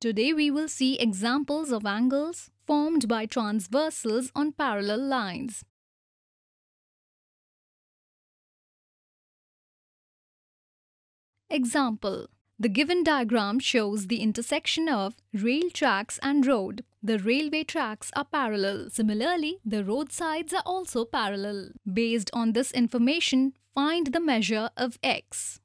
Today we will see examples of angles formed by transversals on parallel lines. Example The given diagram shows the intersection of rail tracks and road. The railway tracks are parallel. Similarly, the road sides are also parallel. Based on this information, find the measure of x.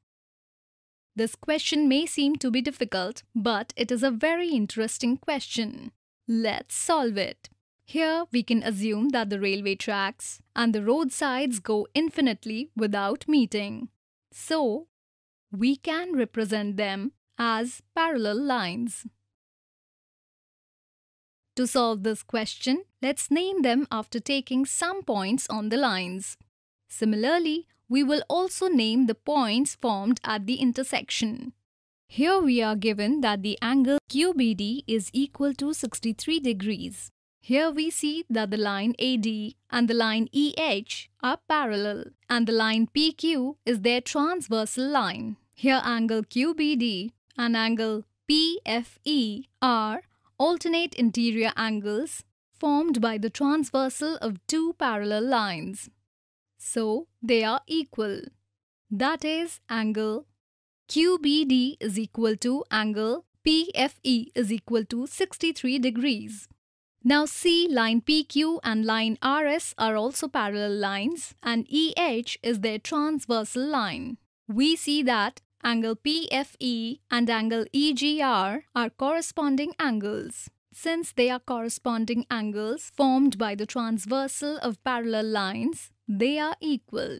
This question may seem to be difficult, but it is a very interesting question. Let's solve it. Here, we can assume that the railway tracks and the roadsides go infinitely without meeting. So, we can represent them as parallel lines. To solve this question, let's name them after taking some points on the lines. Similarly, we will also name the points formed at the intersection. Here we are given that the angle QBD is equal to 63 degrees. Here we see that the line AD and the line EH are parallel and the line PQ is their transversal line. Here angle QBD and angle PFE are alternate interior angles formed by the transversal of two parallel lines. So they are equal. That is angle QBD is equal to angle PFE is equal to 63 degrees. Now C line PQ and line RS are also parallel lines and EH is their transversal line. We see that angle PFE and angle EGR are corresponding angles since they are corresponding angles formed by the transversal of parallel lines, they are equal.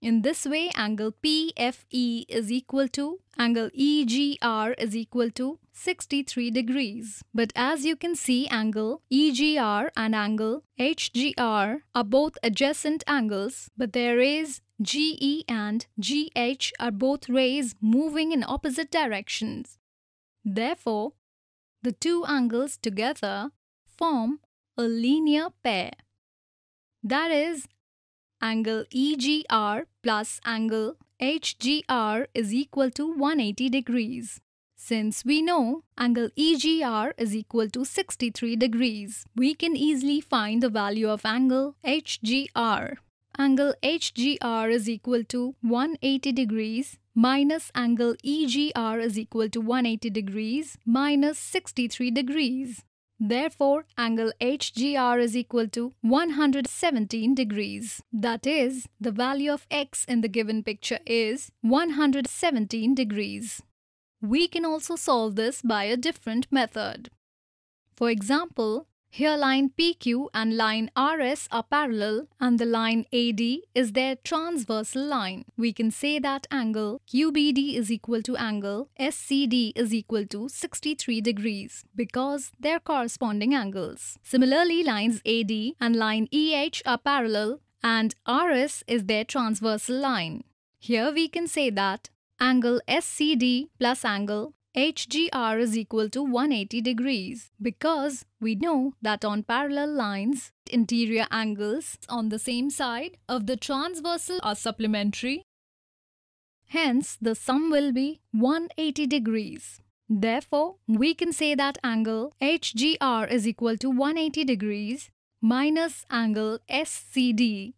In this way, angle PFE is equal to, angle EGR is equal to 63 degrees. But as you can see, angle EGR and angle HGR are both adjacent angles, but their rays GE and GH are both rays moving in opposite directions. Therefore, the two angles together form a linear pair. That is, angle EGR plus angle HGR is equal to 180 degrees. Since we know angle EGR is equal to 63 degrees, we can easily find the value of angle HGR angle HGR is equal to 180 degrees minus angle EGR is equal to 180 degrees minus 63 degrees. Therefore, angle HGR is equal to 117 degrees. That is, the value of x in the given picture is 117 degrees. We can also solve this by a different method. For example, here line PQ and line RS are parallel and the line AD is their transversal line. We can say that angle QBD is equal to angle SCD is equal to 63 degrees because they're corresponding angles. Similarly, lines AD and line EH are parallel and RS is their transversal line. Here we can say that angle SCD plus angle HGR is equal to 180 degrees because we know that on parallel lines, interior angles on the same side of the transversal are supplementary. Hence, the sum will be 180 degrees. Therefore, we can say that angle HGR is equal to 180 degrees minus angle SCD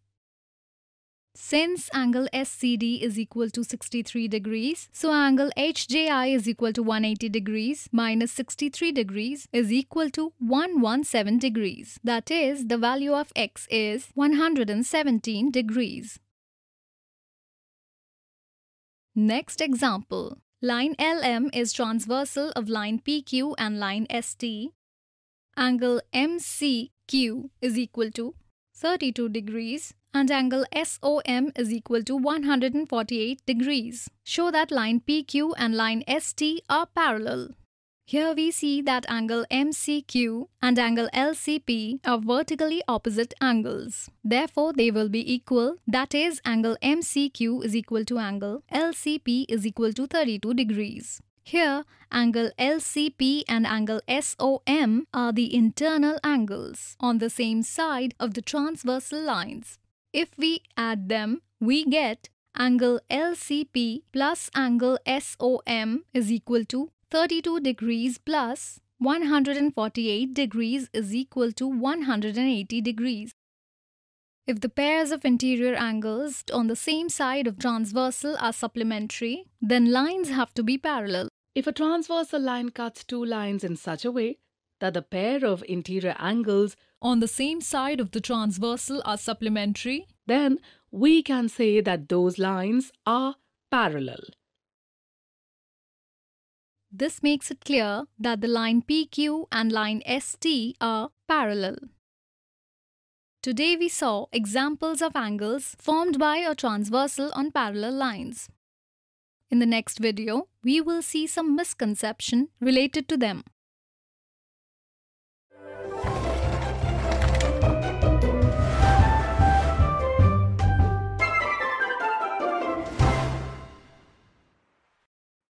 since angle SCD is equal to 63 degrees, so angle HJI is equal to 180 degrees minus 63 degrees is equal to 117 degrees. That is, the value of x is 117 degrees. Next example. Line LM is transversal of line PQ and line ST. Angle MCQ is equal to 32 degrees and angle SOM is equal to 148 degrees. Show that line PQ and line ST are parallel. Here we see that angle MCQ and angle LCP are vertically opposite angles. Therefore, they will be equal. That is, angle MCQ is equal to angle LCP is equal to 32 degrees. Here, angle LCP and angle SOM are the internal angles on the same side of the transversal lines. If we add them, we get angle LCP plus angle SOM is equal to 32 degrees plus 148 degrees is equal to 180 degrees. If the pairs of interior angles on the same side of transversal are supplementary, then lines have to be parallel. If a transversal line cuts two lines in such a way that the pair of interior angles on the same side of the transversal are supplementary, then we can say that those lines are parallel. This makes it clear that the line PQ and line ST are parallel. Today we saw examples of angles formed by a transversal on parallel lines. In the next video, we will see some misconception related to them.